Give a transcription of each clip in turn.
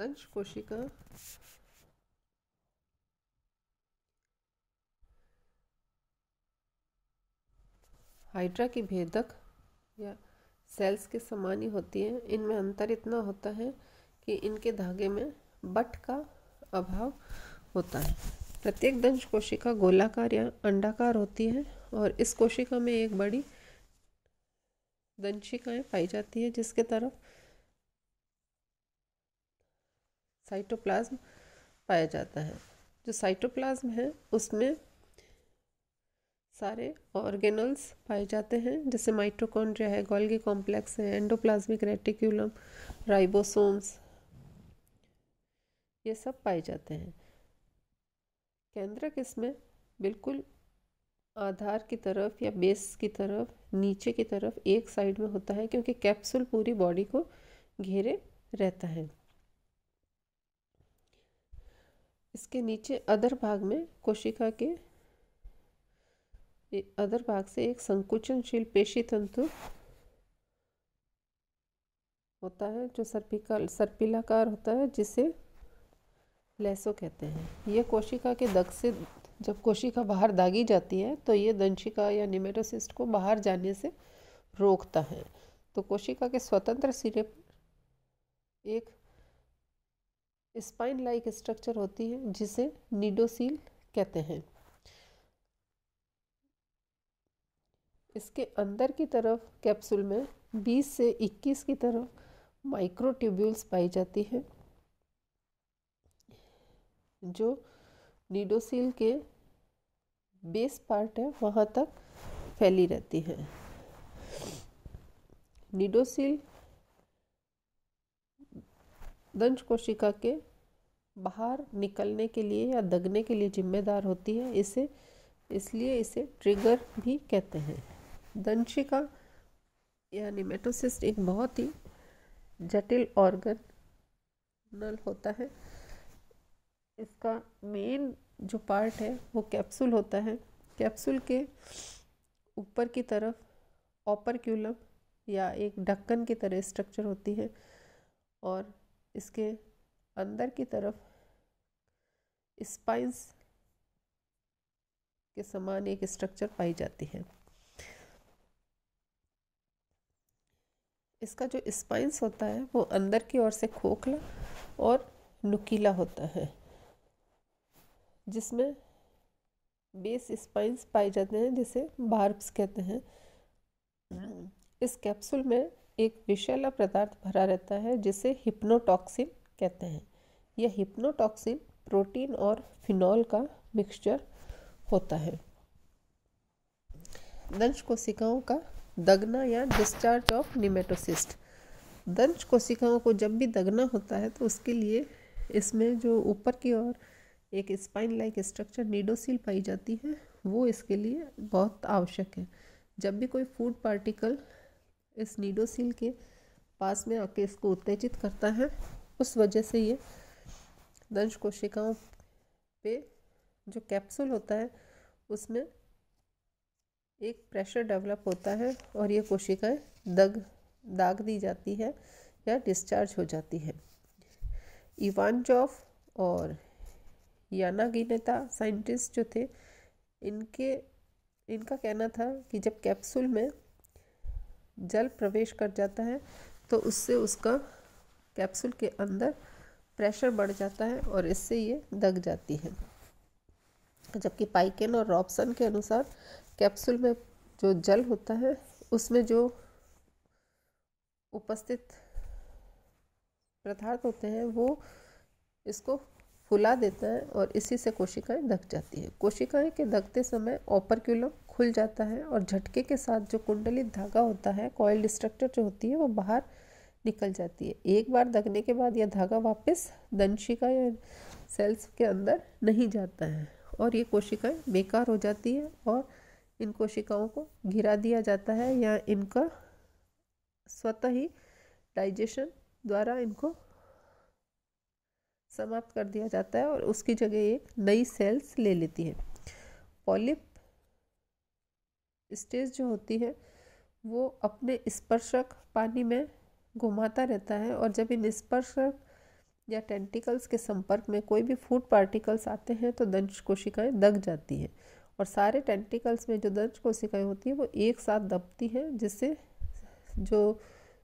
दंश कोशिका हाइड्रा की भेदक या सेल्स के समान ही होती हैं इनमें अंतर इतना होता है कि इनके धागे में बट का अभाव होता है प्रत्येक दंश कोशिका गोलाकार या अंडाकार होती है और इस कोशिका में एक बड़ी दंशिकाएं पाई जाती है जिसके तरफ साइटोप्लाज्म पाया जाता है जो साइटोप्लाज्म है उसमें सारे ऑर्गेनल्स पाए जाते हैं जैसे माइटोकॉन्ड्रिया है गोल्गी कॉम्प्लेक्स है एंडोप्लाज्मिक रेटिकुलम राइबोसोम्स ये सब पाए जाते हैं केंद्रक इसमें बिल्कुल आधार की तरफ या बेस की तरफ नीचे की तरफ एक साइड में होता है क्योंकि कैप्सूल पूरी बॉडी को घेरे रहता है इसके नीचे अदर भाग में कोशिका के अदर भाग से एक संकुचनशील पेशी तंतु होता है जो सर्पिकल सर्पिलाकार होता है जिसे लेसो कहते हैं यह कोशिका के दग से जब कोशिका बाहर दागी जाती है तो ये दंशिका या निमेटोसिस्ट को बाहर जाने से रोकता है तो कोशिका के स्वतंत्र सिरे पर एक स्पाइन लाइक स्ट्रक्चर होती है जिसे नीडोसील कहते हैं इसके अंदर की तरफ कैप्सूल में 20 से 21 की तरफ माइक्रोट्यूब्यूल्स पाई जाती हैं जो नीडोसील के बेस पार्ट है वहाँ तक फैली रहती है नीडोसील दंश कोशिका के बाहर निकलने के लिए या दगने के लिए जिम्मेदार होती है इसे इसलिए इसे ट्रिगर भी कहते हैं दंशिका यानी मेटोसिस्ट एक बहुत ही जटिल ऑर्गन नल होता है इसका मेन जो पार्ट है वो कैप्सूल होता है कैप्सूल के ऊपर की तरफ ऑपरक्यूलम या एक ढक्कन की तरह स्ट्रक्चर होती है और इसके अंदर की तरफ स्पाइंस के समान एक स्ट्रक्चर पाई जाती है इसका जो स्पाइंस होता है वो अंदर की ओर से खोखला और नुकीला होता है जिसमें बेस स्पाइंस पाए जाते हैं जिसे बार्ब्स कहते हैं इस कैप्सूल में एक विषैला पदार्थ भरा रहता है जिसे हिप्नोटॉक्सिन कहते हैं यह हिप्नोटॉक्सिन प्रोटीन और फिनॉल का मिक्सचर होता है दंश कोशिकाओं का दगना या डिस्चार्ज ऑफ निमेटोसिस्ट दंश कोशिकाओं को जब भी दगना होता है तो उसके लिए इसमें जो ऊपर की ओर एक स्पाइन लाइक स्ट्रक्चर नीडोसील पाई जाती है वो इसके लिए बहुत आवश्यक है जब भी कोई फूड पार्टिकल इस नीडोसिल के पास में आके इसको उत्तेजित करता है उस वजह से ये दंश कोशिकाओं पे जो कैप्सूल होता है उसमें एक प्रेशर डेवलप होता है और ये कोशिकाएं दग दाग दी जाती है या डिस्चार्ज हो जाती है इवान जॉफ और गिनेता साइंटिस्ट जो थे इनके इनका कहना था कि जब कैप्सूल में जल प्रवेश कर जाता है तो उससे उसका कैप्सूल के अंदर प्रेशर बढ़ जाता है और इससे ये दग जाती है जबकि पाइकेन और रॉबसन के अनुसार कैप्सूल में जो जल होता है उसमें जो उपस्थित पदार्थ होते हैं वो इसको फुला देता है और इसी से कोशिकाएं दग जाती है कोशिकाएं के दगते समय ओपरक्यूलम खुल जाता है और झटके के साथ जो कुंडली धागा होता है कॉयल डिस्ट्रक्टर जो होती है वो बाहर निकल जाती है एक बार दगने के बाद यह धागा वापस दंशिका या सेल्स के अंदर नहीं जाता है और ये कोशिकाएं बेकार हो जाती है और इन कोशिकाओं को घिरा दिया जाता है या इनका स्वतः ही डाइजेशन द्वारा इनको समाप्त कर दिया जाता है और उसकी जगह एक नई सेल्स ले लेती है पॉलिप स्टेज जो होती है वो अपने स्पर्शक पानी में घुमाता रहता है और जब इन स्पर्शक या टेंटिकल्स के संपर्क में कोई भी फूड पार्टिकल्स आते हैं तो दंश कोशिकाएँ दग जाती हैं और सारे टेंटिकल्स में जो दंश कोशिकाएँ होती हैं वो एक साथ दबती हैं जिससे जो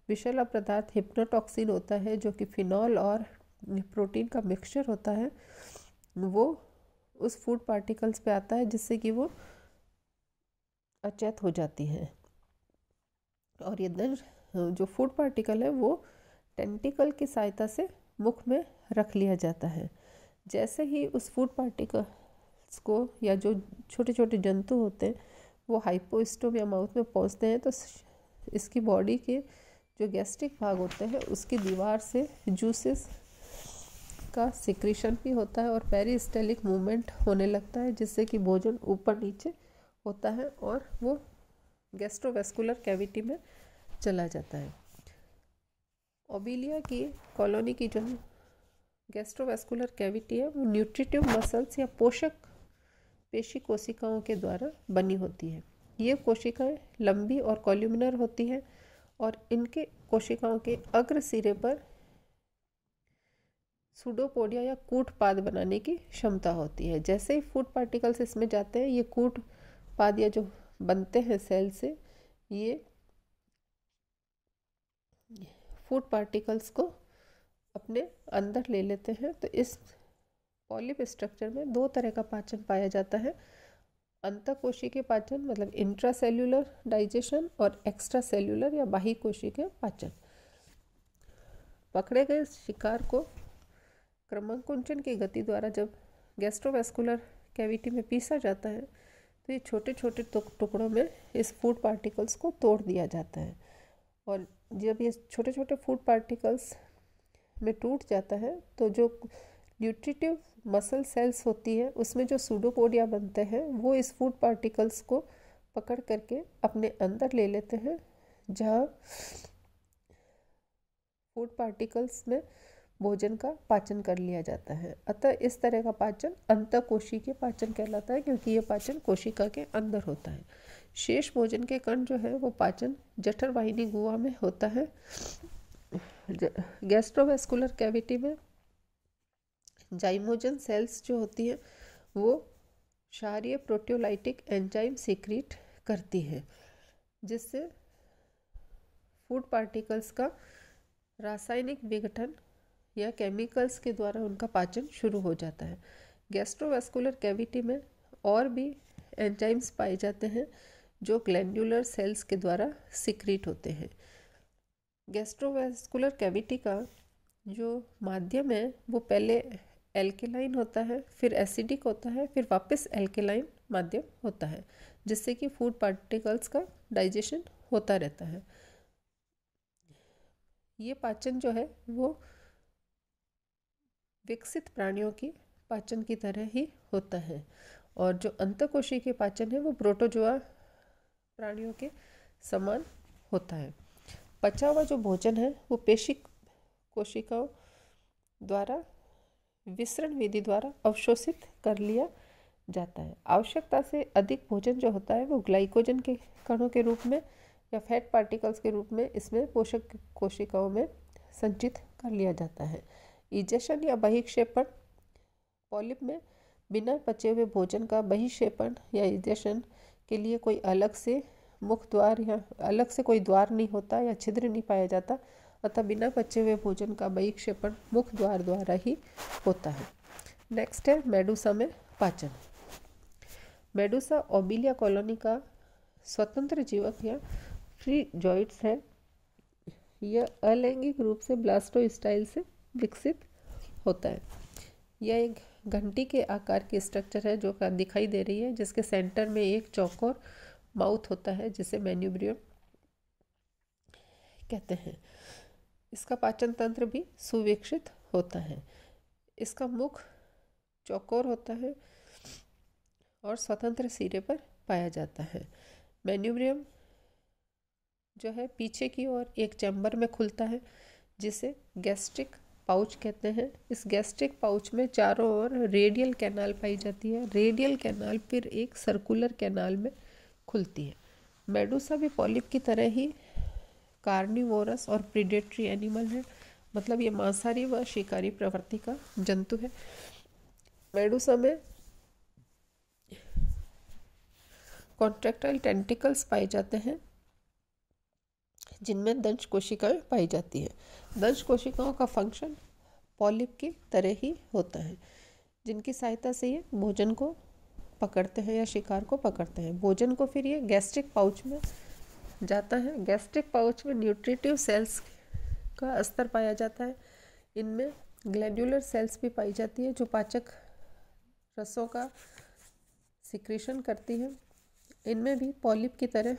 विषैला पदार्थ हिप्नोटॉक्सिन होता है जो कि फिनॉल और प्रोटीन का मिक्सचर होता है वो उस फूड पार्टिकल्स पे आता है जिससे कि वो अचेत हो जाती हैं और ये नर जो फूड पार्टिकल है वो टेंटिकल की सहायता से मुख में रख लिया जाता है जैसे ही उस फूड पार्टिकल्स को या जो छोटे छोटे जंतु होते हैं वो हाइपोस्टोम या माउथ में पहुंचते हैं तो इसकी बॉडी के जो गैस्ट्रिक भाग होते हैं उसकी दीवार से जूसेस का सिक्रीशन भी होता है और पेरी मूवमेंट होने लगता है जिससे कि भोजन ऊपर नीचे होता है और वो गैस्ट्रोवेस्कुलर कैविटी में चला जाता है ओबिलिया की कॉलोनी की जो गैस्ट्रोवेस्कुलर कैविटी है वो न्यूट्रिटिव मसल्स या पोषक पेशी कोशिकाओं के द्वारा बनी होती है ये कोशिकाएं लंबी और कॉल्यूमिनर होती हैं और इनके कोशिकाओं के अग्र सिरे पर सूडोपोडिया या कूट पाद बनाने की क्षमता होती है जैसे ही फूड पार्टिकल्स इसमें जाते हैं ये कूट उत्पाद या जो बनते हैं सेल से ये फूड पार्टिकल्स को अपने अंदर ले लेते हैं तो इस पॉलिप स्ट्रक्चर में दो तरह का पाचन पाया जाता है अंतकोशी के पाचन मतलब इंट्रा सेल्यूलर डाइजेशन और एक्स्ट्रा सेल्यूलर या बाही कोशी के पाचन पकड़े गए शिकार को क्रमांकुंचन की गति द्वारा जब गैस्ट्रोवेस्कुलर कैविटी में पीसा जाता है तो ये छोटे छोटे टुकड़ों में इस फूड पार्टिकल्स को तोड़ दिया जाता है और जब ये छोटे छोटे फूड पार्टिकल्स में टूट जाता है तो जो न्यूट्रिटिव मसल सेल्स होती है उसमें जो सूडोपोडिया बनते हैं वो इस फूड पार्टिकल्स को पकड़ करके अपने अंदर ले लेते हैं जहाँ फूड पार्टिकल्स में भोजन का पाचन कर लिया जाता है अतः इस तरह का पाचन अंत के पाचन कहलाता है क्योंकि ये पाचन कोशिका के अंदर होता है शेष भोजन के कण जो है वो पाचन जठर वाहिनी गुआ में होता है गैस्ट्रोवेस्कुलर कैविटी में जाइमोजन सेल्स जो होती हैं वो क्षारिय प्रोटियोलाइटिक एंजाइम सीक्रेट करती हैं जिससे फूड पार्टिकल्स का रासायनिक विघटन या केमिकल्स के द्वारा उनका पाचन शुरू हो जाता है गैस्ट्रोवेस्कुलर कैविटी में और भी एंजाइम्स पाए जाते हैं जो ग्लैंडुलर सेल्स के द्वारा सिक्रीट होते हैं गैस्ट्रोवेस्कुलर कैविटी का जो माध्यम है वो पहले एल्केलाइन होता है फिर एसिडिक होता है फिर वापस एल्केलाइन माध्यम होता है जिससे कि फूड पार्टिकल्स का डाइजेशन होता रहता है ये पाचन जो है वो विकसित प्राणियों के पाचन की तरह ही होता है और जो अंतकोशी के पाचन है वो प्रोटोजोआ प्राणियों के समान होता है पचा हुआ जो भोजन है वो पेशी कोशिकाओं द्वारा विसरण विधि द्वारा अवशोषित कर लिया जाता है आवश्यकता से अधिक भोजन जो होता है वो ग्लाइकोजन के कणों के रूप में या फैट पार्टिकल्स के रूप में इसमें पोषक कोशिकाओं में संचित कर लिया जाता है ईजेशन या बहिक्षेपण पॉलिप में बिना पचे हुए भोजन का बहिक्षेपण या ईजेशन के लिए कोई अलग से मुख द्वार या अलग से कोई द्वार नहीं होता या छिद्र नहीं पाया जाता अतः बिना पचे हुए भोजन का बहिक्षेपण मुख द्वार द्वारा ही होता है नेक्स्ट है मेडूसा में पाचन मेडूसा ओबिलिया कॉलोनी का स्वतंत्र जीवक या फ्री जॉइट्स है यह अलैंगिक रूप से ब्लास्टो स्टाइल से विकसित होता है यह एक घंटी के आकार की स्ट्रक्चर है जो दिखाई दे रही है जिसके सेंटर में एक चौकोर माउथ होता है जिसे मैन्यूब्रियम कहते हैं इसका पाचन तंत्र भी सुविकसित होता है इसका मुख चौकोर होता है और स्वतंत्र सिरे पर पाया जाता है मैन्यूब्रियम जो है पीछे की ओर एक चैम्बर में खुलता है जिसे गैस्ट्रिक पाउच कहते हैं इस गैस्ट्रिक पाउच में चारों ओर रेडियल कैनाल पाई जाती है रेडियल कैनाल फिर एक सर्कुलर कैनाल में खुलती है मेडूसा भी पॉलिप की तरह ही कार्निवोरस और प्रीडेटरी एनिमल है मतलब ये मांसाहारी व शिकारी प्रवृत्ति का जंतु है मेडूसा में कॉन्ट्रेक्टाइल टेंटिकल्स पाए जाते हैं जिनमें दंश कोशिकाएं पाई जाती हैं दंश कोशिकाओं का फंक्शन पॉलिप की तरह ही होता है जिनकी सहायता से ये भोजन को पकड़ते हैं या शिकार को पकड़ते हैं भोजन को फिर ये गैस्ट्रिक पाउच में जाता है गैस्ट्रिक पाउच में न्यूट्रिटिव सेल्स का स्तर पाया जाता है इनमें ग्लैंडुलर सेल्स भी पाई जाती है जो पाचक रसों का सिक्रीशन करती है इनमें भी पॉलिप की तरह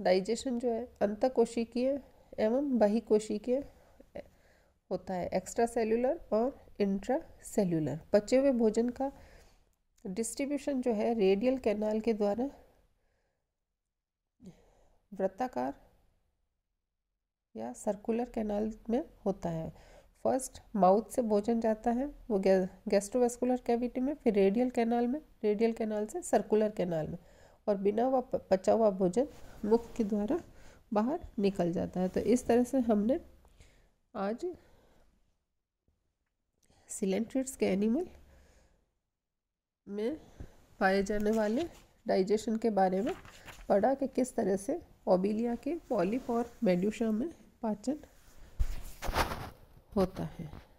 डाइजेशन जो है अंत कोशिकीय एवं बहिकोशिकीय होता है एक्स्ट्रा सेलुलर और इंट्रा सेलुलर बचे हुए भोजन का डिस्ट्रीब्यूशन जो है रेडियल कैनाल के द्वारा वृत्ताकार या सर्कुलर कैनाल में होता है फर्स्ट माउथ से भोजन जाता है वो गैस्ट्रोवेस्कुलर कैविटी में फिर रेडियल कैनाल में रेडियल कैनाल से सर्कुलर कैनाल में और बिना हुआ पचा हुआ भोजन मुख के द्वारा बाहर निकल जाता है तो इस तरह से हमने आज सिलेंट्रिड्स के एनिमल में पाए जाने वाले डाइजेशन के बारे में पढ़ा कि किस तरह से ओबिलिया के पॉलिप और मेड्यूशा में पाचन होता है